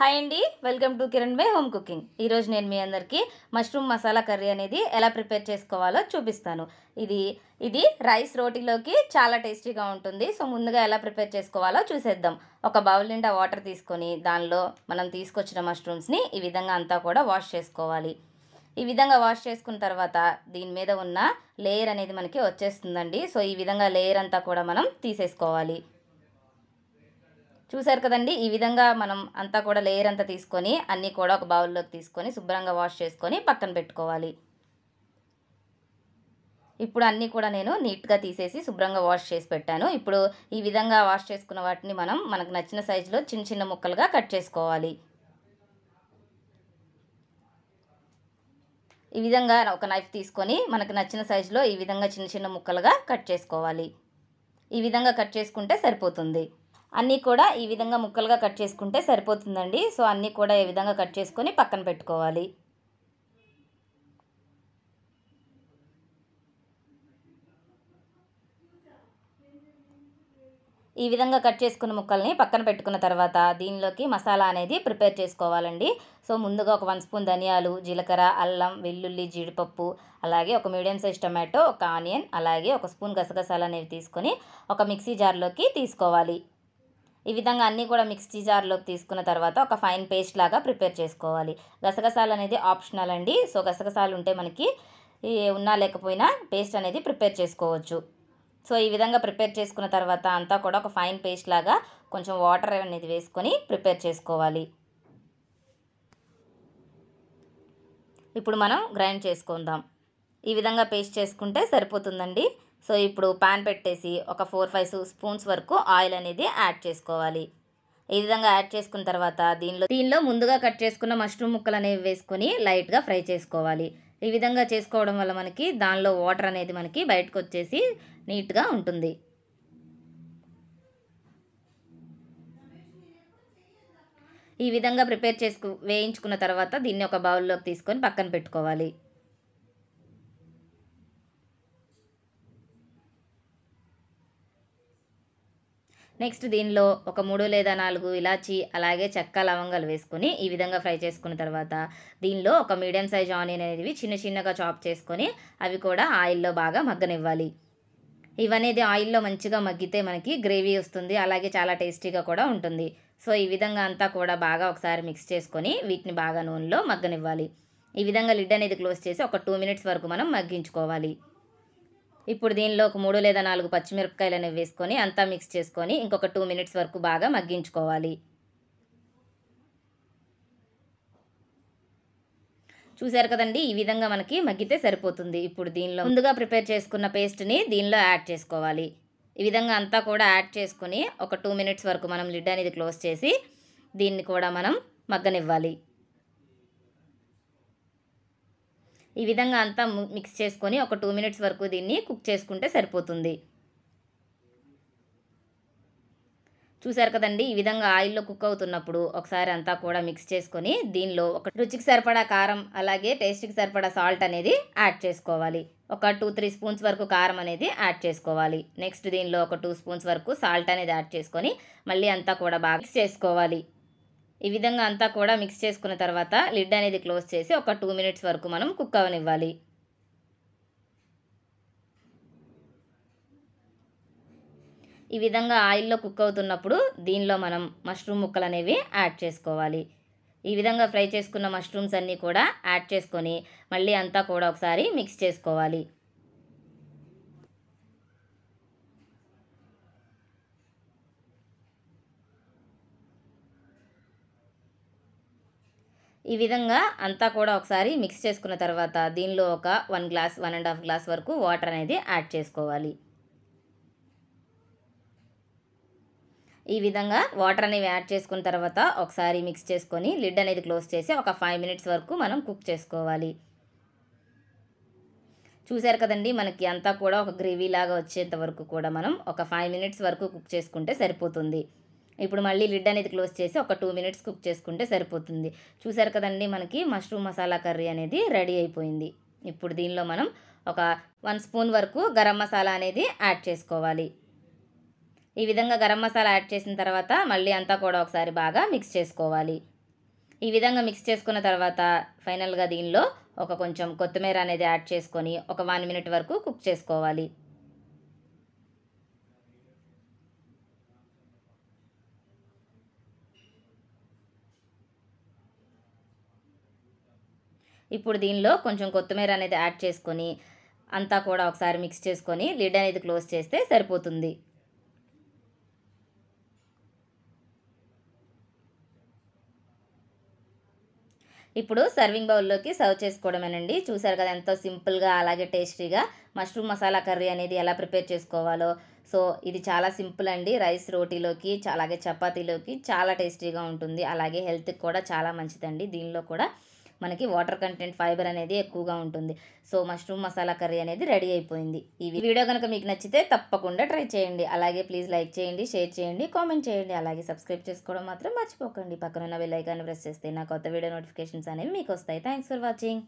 hi అండి welcome to Kiran by home cooking ఈరోజు నేను మీ అందరికీ మష్రూమ్ మసాలా కర్రీ అనేది ఎలా ప్రిపేర్ చేసుకోవాలో చూపిస్తాను ఇది ఇది రైస్ రోటీలోకి చాలా టేస్టీగా ఉంటుంది సో ముందుగా ఎలా ప్రిపేర్ చేసుకోవాలో చూసేద్దాం ఒక బౌల్ నిండా వాటర్ తీసుకొని దానిలో మనం తీసుకొచ్చిన మష్రూమ్స్ని ఈ విధంగా అంతా కూడా వాష్ చేసుకోవాలి ఈ విధంగా వాష్ చేసుకున్న తర్వాత దీని మీద ఉన్న లేయర్ అనేది మనకి వచ్చేస్తుందండి సో ఈ విధంగా లేయర్ అంతా కూడా మనం తీసేసుకోవాలి చూశారు కదండి ఈ విధంగా మనం అంతా కూడా లేయర్ అంతా తీసుకొని అన్నీ కూడా ఒక బౌల్లోకి తీసుకొని శుభ్రంగా వాష్ చేసుకొని పక్కన పెట్టుకోవాలి ఇప్పుడు అన్నీ కూడా నేను నీట్గా తీసేసి శుభ్రంగా వాష్ చేసి పెట్టాను ఇప్పుడు ఈ విధంగా వాష్ చేసుకున్న వాటిని మనం మనకు నచ్చిన సైజులో చిన్న చిన్న ముక్కలుగా కట్ చేసుకోవాలి ఈ విధంగా ఒక నైఫ్ తీసుకొని మనకు నచ్చిన సైజులో ఈ విధంగా చిన్న చిన్న ముక్కలుగా కట్ చేసుకోవాలి ఈ విధంగా కట్ చేసుకుంటే సరిపోతుంది అన్నీ కూడా ఈ విధంగా ముక్కలుగా కట్ చేసుకుంటే సరిపోతుందండి సో అన్నీ కూడా ఈ విధంగా కట్ చేసుకొని పక్కన పెట్టుకోవాలి ఈ విధంగా కట్ చేసుకున్న ముక్కల్ని పక్కన పెట్టుకున్న తర్వాత దీనిలోకి మసాలా అనేది ప్రిపేర్ చేసుకోవాలండి సో ముందుగా ఒక వన్ స్పూన్ ధనియాలు జీలకర్ర అల్లం వెల్లుల్లి జీడిపప్పు అలాగే ఒక మీడియం సైజ్ టమాటో ఒక ఆనియన్ అలాగే ఒక స్పూన్ గసగసాలు అనేవి తీసుకొని ఒక మిక్సీ జార్లోకి తీసుకోవాలి ఈ విధంగా అన్నీ కూడా మిక్సీ జార్లోకి తీసుకున్న తర్వాత ఒక ఫైన్ పేస్ట్ లాగా ప్రిపేర్ చేసుకోవాలి గసగసాలు అనేది ఆప్షనల్ అండి సో గసగసాలు ఉంటే మనకి ఉన్నా లేకపోయినా పేస్ట్ అనేది ప్రిపేర్ చేసుకోవచ్చు సో ఈ విధంగా ప్రిపేర్ చేసుకున్న తర్వాత అంతా కూడా ఒక ఫైన్ పేస్ట్ లాగా కొంచెం వాటర్ అనేది వేసుకొని ప్రిపేర్ చేసుకోవాలి ఇప్పుడు మనం గ్రైండ్ చేసుకుందాం ఈ విధంగా పేస్ట్ చేసుకుంటే సరిపోతుందండి సో ఇప్పుడు పాన్ పెట్టేసి ఒక ఫోర్ ఫైవ్ స్పూన్స్ వరకు ఆయిల్ అనేది యాడ్ చేసుకోవాలి ఈ విధంగా యాడ్ చేసుకున్న తర్వాత దీనిలో దీనిలో ముందుగా కట్ చేసుకున్న మష్రూమ్ ముక్కలు అనేవి వేసుకొని లైట్గా ఫ్రై చేసుకోవాలి ఈ విధంగా చేసుకోవడం వల్ల మనకి దానిలో వాటర్ అనేది మనకి బయటకు వచ్చేసి నీట్గా ఉంటుంది ఈ విధంగా ప్రిపేర్ చేసుకు వేయించుకున్న తర్వాత దీన్ని ఒక బౌల్లోకి తీసుకొని పక్కన పెట్టుకోవాలి నెక్స్ట్ దీనిలో ఒక మూడు లేదా నాలుగు ఇలాచి అలాగే చెక్క లవంగాలు వేసుకొని ఈ విధంగా ఫ్రై చేసుకున్న తర్వాత దీనిలో ఒక మీడియం సైజ్ ఆనియన్ అనేది చిన్న చిన్నగా చాప్ చేసుకొని అవి కూడా ఆయిల్లో బాగా మగ్గనివ్వాలి ఇవనేది ఆయిల్లో మంచిగా మగ్గితే మనకి గ్రేవీ వస్తుంది అలాగే చాలా టేస్టీగా కూడా ఉంటుంది సో ఈ విధంగా అంతా కూడా బాగా ఒకసారి మిక్స్ చేసుకొని వీటిని బాగా నూనెలో మగ్గనివ్వాలి ఈ విధంగా లిడ్ అనేది క్లోజ్ చేసి ఒక టూ మినిట్స్ వరకు మనం మగ్గించుకోవాలి ఇప్పుడు దీనిలో ఒక మూడు లేదా నాలుగు పచ్చిమిరపకాయలు అనేవి వేసుకొని అంతా మిక్స్ చేసుకొని ఇంకొక టూ మినిట్స్ వరకు బాగా మగ్గించుకోవాలి చూశారు కదండి ఈ విధంగా మనకి మగ్గితే సరిపోతుంది ఇప్పుడు దీనిలో ముందుగా ప్రిపేర్ చేసుకున్న పేస్ట్ని దీనిలో యాడ్ చేసుకోవాలి ఈ విధంగా అంతా కూడా యాడ్ చేసుకుని ఒక టూ మినిట్స్ వరకు మనం లిడ్ అనేది క్లోజ్ చేసి దీన్ని కూడా మనం మగ్గనివ్వాలి ఈ విధంగా అంతా మిక్స్ చేసుకొని ఒక టూ మినిట్స్ వరకు దీన్ని కుక్ చేసుకుంటే సరిపోతుంది చూసారు కదండి ఈ విధంగా ఆయిల్లో కుక్ అవుతున్నప్పుడు ఒకసారి అంతా కూడా మిక్స్ చేసుకొని దీనిలో ఒక రుచికి సరిపడా కారం అలాగే టేస్ట్కి సరిపడా సాల్ట్ అనేది యాడ్ చేసుకోవాలి ఒక టూ త్రీ స్పూన్స్ వరకు కారం అనేది యాడ్ చేసుకోవాలి నెక్స్ట్ దీనిలో ఒక టూ స్పూన్స్ వరకు సాల్ట్ అనేది యాడ్ చేసుకొని మళ్ళీ అంతా కూడా బాగా మిక్స్ చేసుకోవాలి ఈ విధంగా అంతా కూడా మిక్స్ చేసుకున్న తర్వాత లిడ్ అనేది క్లోజ్ చేసి ఒక టూ మినిట్స్ వరకు మనం కుక్ అవనివ్వాలి ఈ విధంగా ఆయిల్లో కుక్ అవుతున్నప్పుడు దీనిలో మనం మష్రూమ్ ముక్కలు అనేవి యాడ్ చేసుకోవాలి ఈ విధంగా ఫ్రై చేసుకున్న మష్రూమ్స్ అన్నీ కూడా యాడ్ చేసుకొని మళ్ళీ అంతా కూడా ఒకసారి మిక్స్ చేసుకోవాలి ఈ విధంగా అంతా కూడా ఒకసారి మిక్స్ చేసుకున్న తర్వాత దీనిలో ఒక one glass one and half glass వరకు వాటర్ అనేది యాడ్ చేసుకోవాలి ఈ విధంగా వాటర్ అనేవి యాడ్ చేసుకున్న తర్వాత ఒకసారి మిక్స్ చేసుకొని లిడ్ అనేది క్లోజ్ చేసి ఒక ఫైవ్ మినిట్స్ వరకు మనం కుక్ చేసుకోవాలి చూసారు కదండి మనకి అంతా కూడా ఒక గ్రేవీ లాగా వచ్చేంత వరకు కూడా మనం ఒక ఫైవ్ మినిట్స్ వరకు కుక్ చేసుకుంటే సరిపోతుంది ఇప్పుడు మళ్ళీ లిడ్ అనేది క్లోజ్ చేసి ఒక టూ మినిట్స్ కుక్ చేసుకుంటే సరిపోతుంది చూసారు కదండి మనకి మష్రూమ్ మసాలా కర్రీ అనేది రెడీ అయిపోయింది ఇప్పుడు దీనిలో మనం ఒక వన్ స్పూన్ వరకు గరం మసాలా అనేది యాడ్ చేసుకోవాలి ఈ విధంగా గరం మసాలా యాడ్ చేసిన తర్వాత మళ్ళీ అంతా కూడా ఒకసారి బాగా మిక్స్ చేసుకోవాలి ఈ విధంగా మిక్స్ చేసుకున్న తర్వాత ఫైనల్గా దీనిలో ఒక కొంచెం కొత్తిమీర అనేది యాడ్ చేసుకొని ఒక వన్ మినిట్ వరకు కుక్ చేసుకోవాలి ఇప్పుడు దీనిలో కొంచెం కొత్తిమీర అనేది యాడ్ చేసుకొని అంతా కూడా ఒకసారి మిక్స్ చేసుకొని లిడ్ అనేది క్లోజ్ చేస్తే సరిపోతుంది ఇప్పుడు సర్వింగ్ బౌల్లోకి సర్వ్ చేసుకోవడమేనండి చూసారు కదా ఎంతో సింపుల్గా అలాగే టేస్టీగా మష్రూమ్ మసాలా కర్రీ అనేది ఎలా ప్రిపేర్ చేసుకోవాలో సో ఇది చాలా సింపుల్ అండి రైస్ రోటీలోకి అలాగే చపాతీలోకి చాలా టేస్టీగా ఉంటుంది అలాగే హెల్త్కి కూడా చాలా మంచిదండి దీనిలో కూడా మనకి వాటర్ కంటెంట్ ఫైబర్ అనేది ఎక్కువగా ఉంటుంది సో మష్రూమ్ మసాలా కర్రీ అనేది రెడీ అయిపోయింది ఈ వీడియో కనుక మీకు నచ్చితే తప్పకుండా ట్రై చేయండి అలాగే ప్లీజ్ లైక్ చేయండి షేర్ చేయండి కామెంట్ చేయండి అలాగే సబ్స్క్రైబ్ చేసుకోవడం మాత్రం మర్చిపోకండి పక్కనున్న బెల్ ఐకాన్ ప్రెస్ చేస్తే నా కొత్త వీడియో నోటిఫికేషన్స్ అనేవి మీకు వస్తాయి థ్యాంక్స్ ఫర్ వాచింగ్